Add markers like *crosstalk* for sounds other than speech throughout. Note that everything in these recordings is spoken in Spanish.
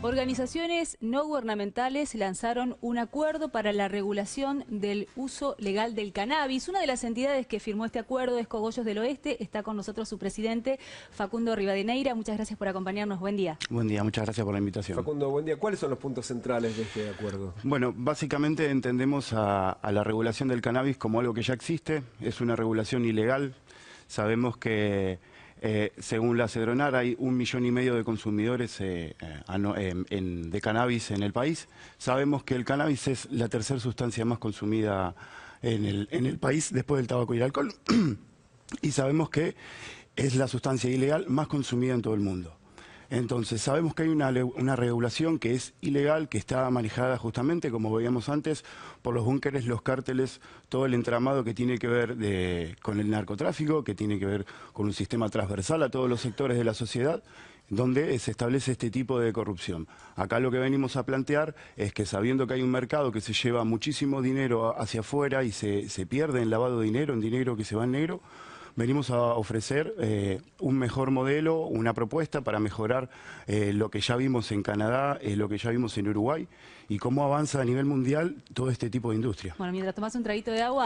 Organizaciones no gubernamentales lanzaron un acuerdo para la regulación del uso legal del cannabis. Una de las entidades que firmó este acuerdo es Cogollos del Oeste. Está con nosotros su presidente, Facundo Rivadeneira. Muchas gracias por acompañarnos. Buen día. Buen día, muchas gracias por la invitación. Facundo, buen día. ¿Cuáles son los puntos centrales de este acuerdo? Bueno, básicamente entendemos a, a la regulación del cannabis como algo que ya existe. Es una regulación ilegal. Sabemos que eh, según la Cedronar, hay un millón y medio de consumidores eh, eh, de cannabis en el país. Sabemos que el cannabis es la tercera sustancia más consumida en el país después del tabaco y el alcohol. *clears throat* y sabemos que es la sustancia ilegal más consumida en todo el mundo. Entonces, sabemos que hay una, regulación que es ilegal, que está manejada justamente, como veíamos antes, por los búnkeres, los cárteles, todo el entramado que tiene que ver con el narcotráfico, que tiene que ver con un sistema transversal a todos los sectores de la sociedad donde se establece este tipo de corrupción. Acá lo que venimos a plantear es que sabiendo que hay un mercado que se lleva muchísimo dinero hacia afuera y se, se pierde en lavado de dinero, en dinero que se va en negro, venimos a ofrecer eh, un mejor modelo, una propuesta para mejorar eh, lo que ya vimos en Canadá, eh, lo que ya vimos en Uruguay y cómo avanza a nivel mundial todo este tipo de industria. Bueno, mientras tomás un traguito de agua,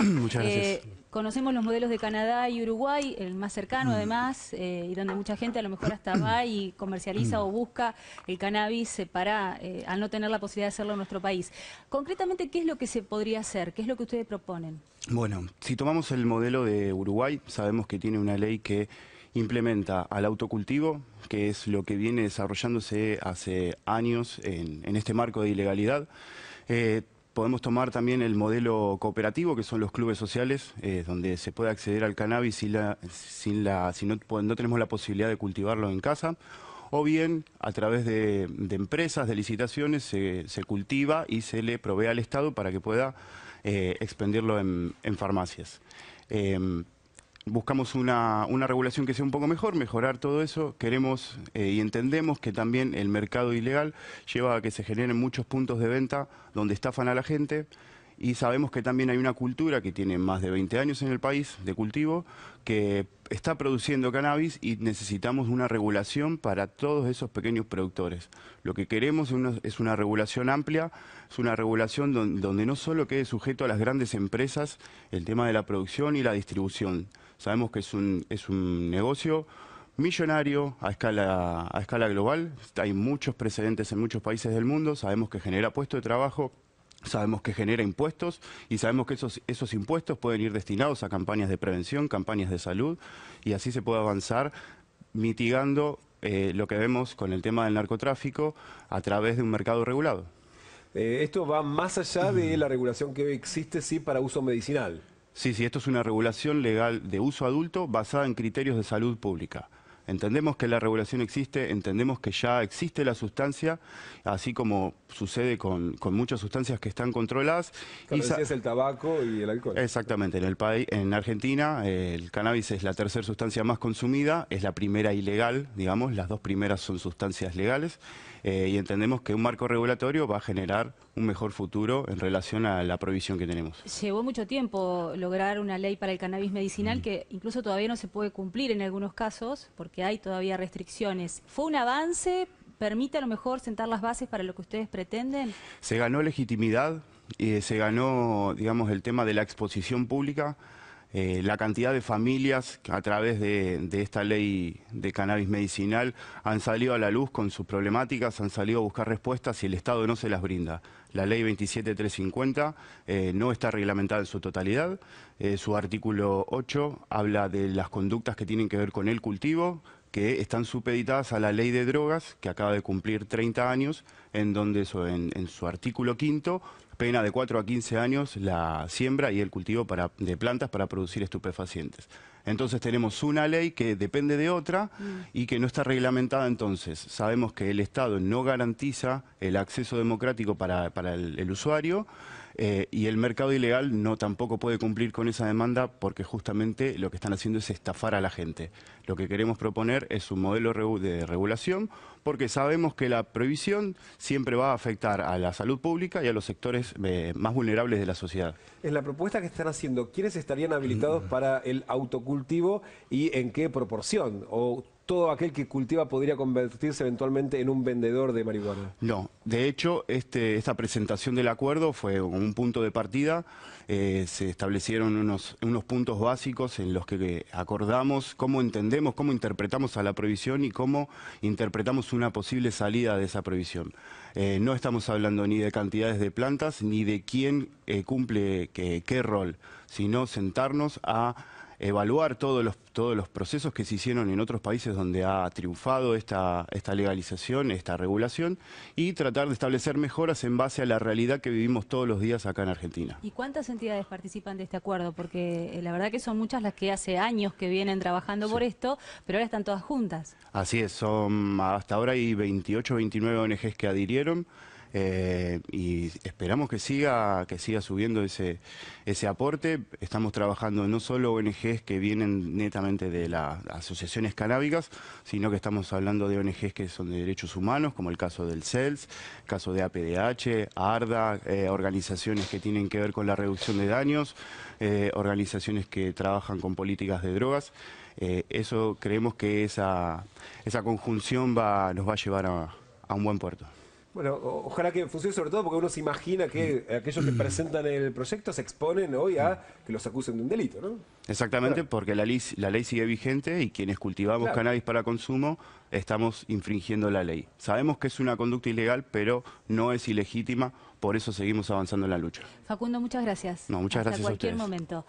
*clears throat* conocemos los modelos de Canadá y Uruguay, el más cercano mm. además, y donde mucha gente a lo mejor hasta *clears throat* va y comercializa mm. o busca el cannabis para, al no tener la posibilidad de hacerlo en nuestro país. Concretamente, ¿qué es lo que se podría hacer? ¿Qué es lo que ustedes proponen? Bueno, si tomamos el modelo de Uruguay, sabemos que tiene una ley que implementa al autocultivo, que es lo que viene desarrollándose hace años en, este marco de ilegalidad. Eh, podemos tomar también el modelo cooperativo, que son los clubes sociales, eh, donde se puede acceder al cannabis sin la, si no, pues no tenemos la posibilidad de cultivarlo en casa o bien a través de, empresas, de licitaciones, se, cultiva y se le provee al Estado para que pueda eh, expandirlo expendirlo en, farmacias. Em, buscamos una, regulación que sea un poco mejor, mejorar todo eso. Queremos eh, y entendemos que también el mercado ilegal lleva a que se generen muchos puntos de venta donde estafan a la gente y sabemos que también hay una cultura que tiene más de 20 años en el país de cultivo que está produciendo cannabis y necesitamos una regulación para todos esos pequeños productores. Lo que queremos es una, regulación amplia, es una regulación donde, no solo quede sujeto a las grandes empresas el tema de la producción y la distribución. Sabemos que es un, es un negocio millonario a escala, a escala global, hay muchos precedentes en muchos países del mundo, sabemos que genera puestos de trabajo, Sabemos que genera impuestos y sabemos que esos, impuestos pueden ir destinados a campañas de prevención, campañas de salud y así se puede avanzar mitigando eh, lo que vemos con el tema del narcotráfico a través de un mercado regulado. Eh, esto va más allá de la regulación que existe, sí, para uso medicinal. Sí, sí, esto es una regulación legal de uso adulto basada en criterios de salud pública. Entendemos que la regulación existe, entendemos que ya existe la sustancia, así como sucede con, muchas sustancias que están controladas. y es el tabaco y el alcohol. Exactamente. En el país, en Argentina, el cannabis es la tercera sustancia más consumida, es la primera ilegal, digamos, las dos primeras son sustancias legales. Eh, y entendemos que un marco regulatorio va a generar un mejor futuro en relación a la provisión que tenemos. Llevó mucho tiempo lograr una ley para el cannabis medicinal que incluso todavía no se puede cumplir en algunos casos porque hay todavía restricciones. ¿Fue un avance? ¿Permite a lo mejor sentar las bases para lo que ustedes pretenden? Se ganó legitimidad, y eh, se ganó, digamos, el tema de la exposición pública. Eh, la cantidad de familias que a través de, esta ley de cannabis medicinal han salido a la luz con sus problemáticas, han salido a buscar respuestas y el Estado no se las brinda. La ley 27350 eh, no está reglamentada en su totalidad. Eh, su artículo 8 habla de las conductas que tienen que ver con el cultivo, que están supeditadas a la ley de drogas, que acaba de cumplir 30 años, en donde en, su artículo quinto pena de 4 a 15 años la siembra y el cultivo de plantas para producir estupefacientes. Entonces tenemos una ley que depende de otra mm. y que no está reglamentada entonces. Sabemos que el Estado no garantiza el acceso democrático para, el usuario eh, y el mercado ilegal no tampoco puede cumplir con esa demanda porque justamente lo que están haciendo es estafar a la gente. Lo que queremos proponer es un modelo de regulación porque sabemos que la prohibición siempre va a afectar a la salud pública y a los sectores eh, más vulnerables de la sociedad. En la propuesta que están haciendo, ¿quiénes estarían habilitados mm. para el autocultivo y en qué proporción? todo aquel que cultiva podría convertirse eventualmente en un vendedor de marihuana. No, de hecho, este, esta presentación del acuerdo fue un punto de partida. Eh, se establecieron unos, puntos básicos en los que acordamos cómo entendemos, cómo interpretamos a la prohibición y cómo interpretamos una posible salida de esa prohibición. Eh, no estamos hablando ni de cantidades de plantas ni de quién eh, cumple qué rol sino sentarnos a evaluar todos los, todos los procesos que se hicieron en otros países donde ha triunfado esta, legalización, esta regulación, y tratar de establecer mejoras en base a la realidad que vivimos todos los días acá en Argentina. ¿Y cuántas entidades participan de este acuerdo? Porque eh, la verdad que son muchas las que hace años que vienen trabajando por esto, pero ahora están todas juntas. Así es, son, hasta ahora hay 28, 29 ONGs que adhirieron. Eh, y esperamos que siga, que siga subiendo ese, ese aporte. Estamos trabajando no solo ONGs que vienen netamente de las asociaciones canábicas, sino que estamos hablando de ONGs que son de derechos humanos, como el caso del CELS, caso de APDH, ARDA, eh, organizaciones que tienen que ver con la reducción de daños, eh, organizaciones que trabajan con políticas de drogas. eso creemos que esa, esa conjunción va, nos va a llevar a un buen puerto. Bueno, ojalá que funcione sobre todo porque uno se imagina que mm. aquellos que presentan el proyecto se exponen hoy a que los acusen de un delito, ¿no? Exactamente, porque la ley, sigue vigente y quienes cultivamos cannabis para consumo estamos infringiendo la ley. Sabemos que es una conducta ilegal, pero no es ilegítima, por eso seguimos avanzando en la lucha. Facundo, muchas gracias. No, muchas gracias. A cualquier momento.